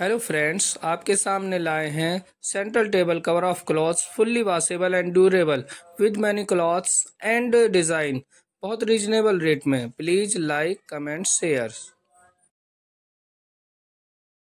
hello friends आपके सामने लाए हैं central table cover of cloths fully washable and durable with many cloths and design बहुत reasonable rate में प्लीज़ लाइक कमेंट शेयर